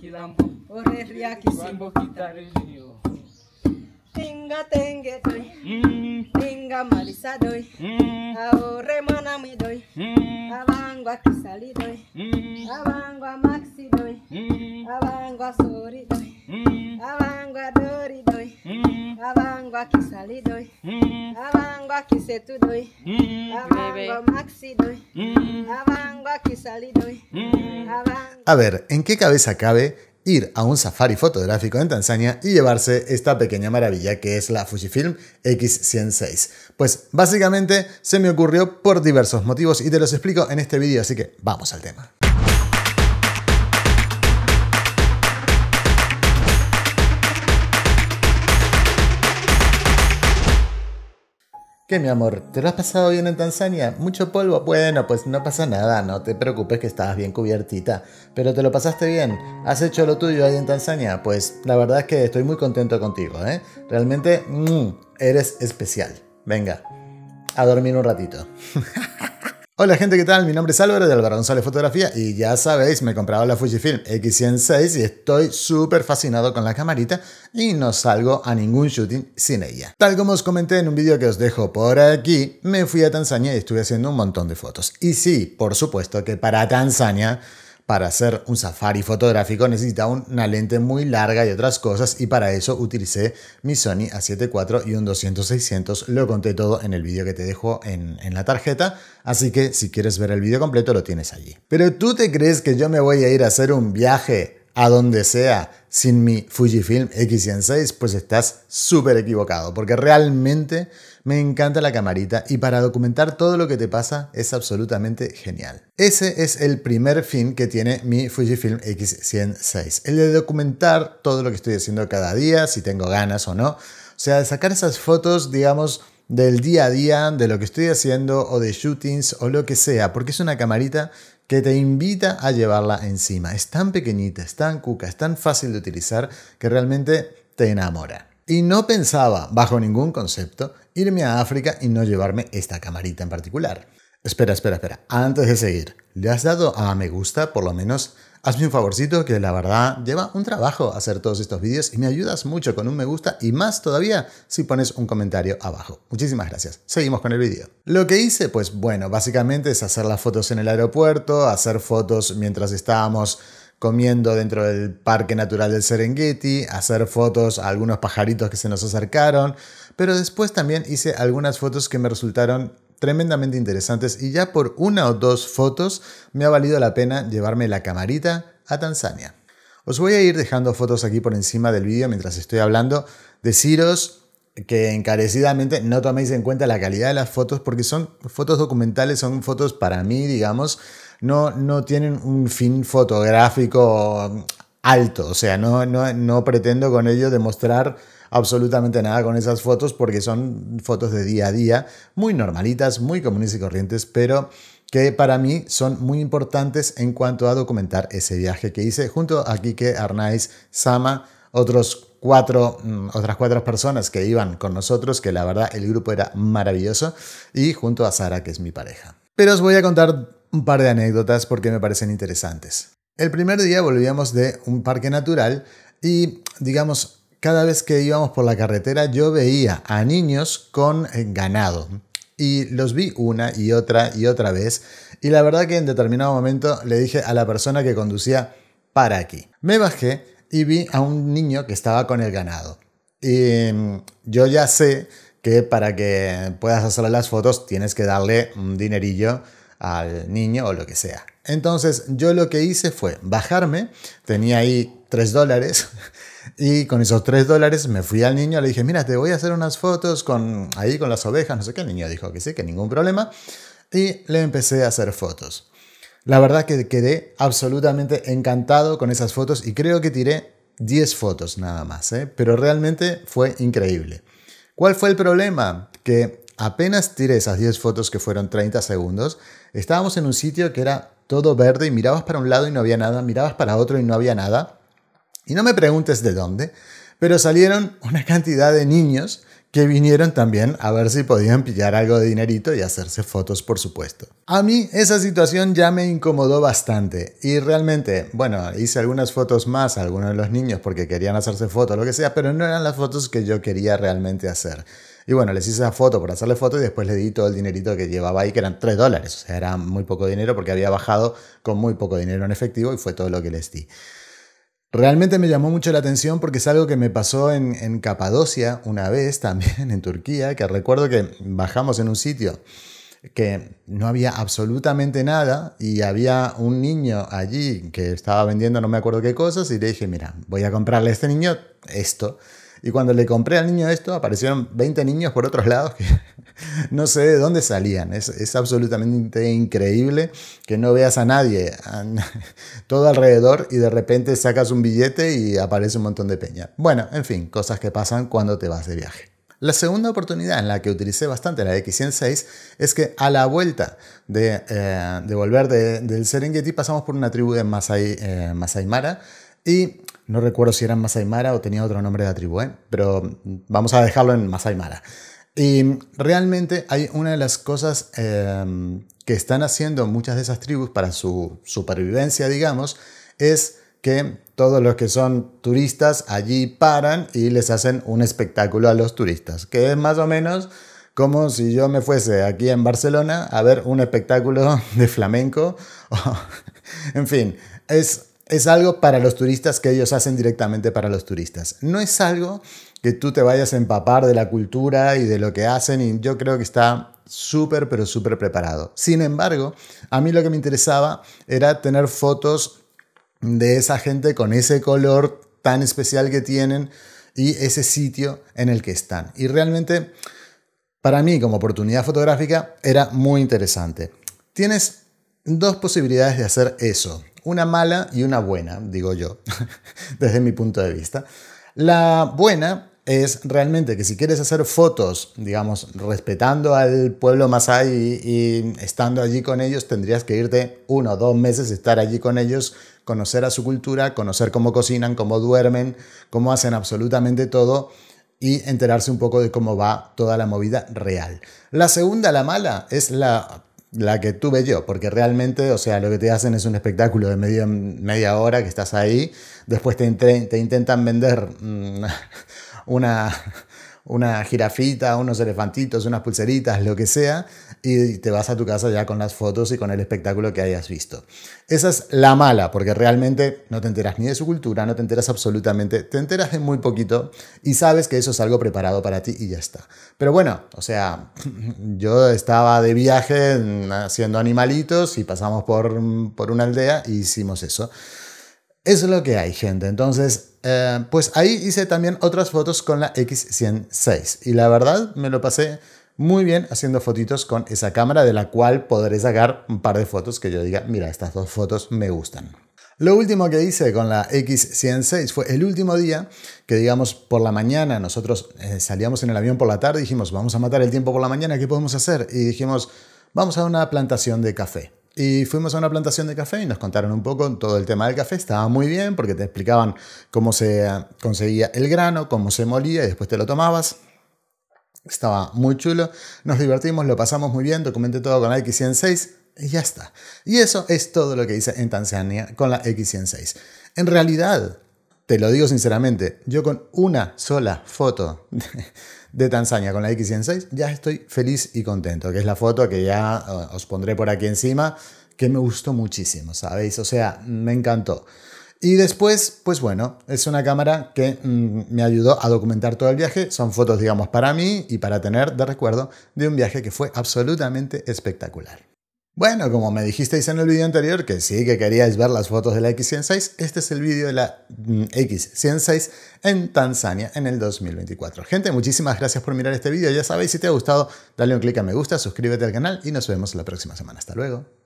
quilambo. ore ria kitare tenga tinga tenge tenga mm. tinga marisa doy mm. ahorre manamido doy mm. abango akisali doy abango amaxi doy abango asori doy abango adori doy a ver, ¿en qué cabeza cabe ir a un safari fotográfico en Tanzania y llevarse esta pequeña maravilla que es la Fujifilm X106? Pues básicamente se me ocurrió por diversos motivos y te los explico en este vídeo, así que vamos al tema. ¿Qué, mi amor? ¿Te lo has pasado bien en Tanzania? ¿Mucho polvo? Bueno, pues no pasa nada, no te preocupes que estabas bien cubiertita. Pero te lo pasaste bien, has hecho lo tuyo ahí en Tanzania. Pues la verdad es que estoy muy contento contigo, ¿eh? Realmente mm, eres especial. Venga, a dormir un ratito. Hola gente, ¿qué tal? Mi nombre es Álvaro de Álvaro González Fotografía y ya sabéis, me he comprado la Fujifilm X106 y estoy súper fascinado con la camarita y no salgo a ningún shooting sin ella. Tal como os comenté en un vídeo que os dejo por aquí, me fui a Tanzania y estuve haciendo un montón de fotos. Y sí, por supuesto que para Tanzania para hacer un safari fotográfico necesita una lente muy larga y otras cosas y para eso utilicé mi Sony a 74 y un 200-600. Lo conté todo en el vídeo que te dejo en, en, la tarjeta, así que si quieres ver el vídeo completo lo tienes allí. Pero tú te crees que yo me voy a ir a hacer un viaje a donde sea sin mi Fujifilm X106? Pues estás súper equivocado porque realmente... Me encanta la camarita y para documentar todo lo que te pasa es absolutamente genial. Ese es el primer fin que tiene mi Fujifilm X106, el de documentar todo lo que estoy haciendo cada día, si tengo ganas o no. O sea, de sacar esas fotos, digamos, del día a día, de lo que estoy haciendo o de shootings o lo que sea, porque es una camarita que te invita a llevarla encima. Es tan pequeñita, es tan cuca, es tan fácil de utilizar que realmente te enamora. Y no pensaba, bajo ningún concepto, irme a África y no llevarme esta camarita en particular. Espera, espera, espera. Antes de seguir, ¿le has dado a me gusta por lo menos? Hazme un favorcito que la verdad lleva un trabajo hacer todos estos vídeos y me ayudas mucho con un me gusta y más todavía si pones un comentario abajo. Muchísimas gracias. Seguimos con el vídeo. Lo que hice, pues bueno, básicamente es hacer las fotos en el aeropuerto, hacer fotos mientras estábamos comiendo dentro del Parque Natural del Serengeti, hacer fotos a algunos pajaritos que se nos acercaron, pero después también hice algunas fotos que me resultaron tremendamente interesantes y ya por una o dos fotos me ha valido la pena llevarme la camarita a Tanzania. Os voy a ir dejando fotos aquí por encima del vídeo mientras estoy hablando. Deciros que encarecidamente no toméis en cuenta la calidad de las fotos porque son fotos documentales, son fotos para mí, digamos, no, tienen un fin fotográfico alto, o sea, no, no, pretendo con ello demostrar absolutamente nada con esas fotos porque son fotos de día a día, muy normalitas, muy comunes y corrientes, pero que para mí son muy importantes en cuanto a documentar ese viaje que hice junto a Kike Arnaiz Sama, otros mm, otras cuatro personas que iban con nosotros, que la verdad el grupo era maravilloso, y junto a Sara, que es mi pareja. Pero os voy a contar un par de anécdotas porque me parecen interesantes. El primer día volvíamos de un parque natural y, digamos, cada vez que íbamos por la carretera yo veía a niños con eh, ganado. Y los vi una y otra y otra vez. Y la verdad que en determinado momento le dije a la persona que conducía, para aquí. Me bajé y vi a un niño que estaba con el ganado. Y mm, yo ya sé que para que puedas hacerle las fotos tienes que darle un dinerillo al niño o lo que sea. Entonces yo lo que hice fue bajarme, tenía ahí 3 dólares. Y con esos 3 dólares me fui al niño, le dije, mira, te voy a hacer unas fotos con, ahí con las ovejas, no sé qué. El niño dijo que sí, que ningún problema. Y le empecé a hacer fotos. La verdad que quedé absolutamente encantado con esas fotos y creo que tiré 10 fotos nada más, ¿eh? pero realmente fue increíble. ¿Cuál fue el problema? Que apenas tiré esas 10 fotos que fueron 30 segundos, Estábamos en un sitio que era todo verde y mirabas para un lado y no había nada, mirabas para otro y no había nada. Y no me preguntes de dónde, pero salieron una cantidad de niños que vinieron también a ver si podían pillar algo de dinerito y hacerse fotos, por supuesto. A mí esa situación ya me incomodó bastante y realmente, bueno, hice algunas fotos más a algunos de los niños porque querían hacerse fotos, lo que sea, pero no eran las fotos que yo quería realmente hacer. Y bueno, les hice esa foto por hacerle foto y después le di todo el dinerito que llevaba ahí, que eran 3 dólares. O sea, era muy poco dinero porque había bajado con muy poco dinero en efectivo y fue todo lo que les di. Realmente me llamó mucho la atención porque es algo que me pasó en, en, Capadocia una vez también, en Turquía, que recuerdo que bajamos en un sitio que no había absolutamente nada y había un niño allí que estaba vendiendo no me acuerdo qué cosas y le dije, mira, voy a comprarle a este niño esto. Y cuando le compré al niño esto, aparecieron 20 niños por otros lados que no sé de dónde salían. Es, absolutamente increíble que no veas a nadie, todo alrededor, y de repente sacas un billete y aparece un montón de peña. Bueno, en fin, cosas que pasan cuando te vas de viaje. La segunda oportunidad en la que utilicé bastante la X106 es que a la vuelta de, eh, volver del Serengeti pasamos por una tribu de Masai, eh, y no recuerdo si era Masai o tenía otro nombre de tribu, ¿eh? pero vamos a dejarlo en Masai y realmente hay una de las cosas em, que están haciendo muchas de esas tribus para su supervivencia, digamos, es que todos los que son turistas allí paran y les hacen un espectáculo a los turistas, que es más o menos como si yo me fuese aquí en Barcelona a ver un espectáculo de flamenco. en fin, es es algo para los turistas que ellos hacen directamente para los turistas. No es algo que tú te vayas a empapar de la cultura y de lo que hacen y yo creo que está súper, pero súper preparado. Sin embargo, a mí lo que me interesaba era tener fotos de esa gente con ese color tan especial que tienen y ese sitio en el que están. Y realmente, para mí como oportunidad fotográfica, era muy interesante. Tienes dos posibilidades de hacer eso, una mala y una buena, digo yo, desde mi punto de vista. La buena es realmente que si quieres hacer fotos, digamos, respetando al pueblo masái y, y, estando allí con ellos, tendrías que irte uno o dos meses, estar allí con ellos, conocer a su cultura, conocer cómo cocinan, cómo duermen, cómo hacen absolutamente todo y enterarse un poco de cómo va toda la movida real. La segunda, la mala, es la la que tuve yo, porque realmente, o sea, lo que te hacen es un espectáculo de media, media hora que estás ahí, después te, intentan vender mm, una, una jirafita, unos elefantitos, unas pulseritas, lo que sea, y te vas a tu casa ya con las fotos y con el espectáculo que hayas visto. Esa es la mala, porque realmente no te enteras ni de su cultura, no te enteras absolutamente, te enteras de muy poquito y sabes que eso es algo preparado para ti y ya está. Pero bueno, o sea, yo estaba de viaje mm, haciendo animalitos y pasamos por, una aldea y e hicimos eso es lo que hay, gente. Entonces, eh, pues ahí hice también otras fotos con la X106. Y la verdad, me lo pasé muy bien haciendo fotitos con esa cámara, de la cual podré sacar un par de fotos que yo diga, mira, estas dos fotos me gustan. Lo último que hice con la X106 fue el último día que, digamos, por la mañana nosotros eh, salíamos en el avión por la tarde y dijimos, vamos a matar el tiempo por la mañana, ¿qué podemos hacer? Y dijimos, vamos a una plantación de café. Y fuimos a una plantación de café y nos contaron un poco todo el tema del café. Estaba muy bien porque te explicaban cómo se eh, conseguía el grano, cómo se molía y después te lo tomabas. Estaba muy chulo. Nos divertimos, lo pasamos muy bien. Documenté todo con la X106 y ya está. Y eso es todo lo que hice en Tanzania con la X106. En realidad, te lo digo sinceramente, yo con una sola foto de Tanzania con la X106, ya estoy feliz y contento, que es la foto que ya eh, os pondré por aquí encima, que me gustó muchísimo, ¿sabéis? O sea, me encantó. Y después, pues bueno, es una cámara que mm, me ayudó a documentar todo el viaje. Son fotos, digamos, para mí y para tener de recuerdo de un viaje que fue absolutamente espectacular. Bueno, como me dijisteis en el vídeo anterior que sí que queríais ver las fotos de la X106, este es el vídeo de la mm, X106 en Tanzania en el 2024. Gente, muchísimas gracias por mirar este vídeo. Ya sabéis, si te ha gustado, dale un clic a me gusta, suscríbete al canal y nos vemos la próxima semana. Hasta luego.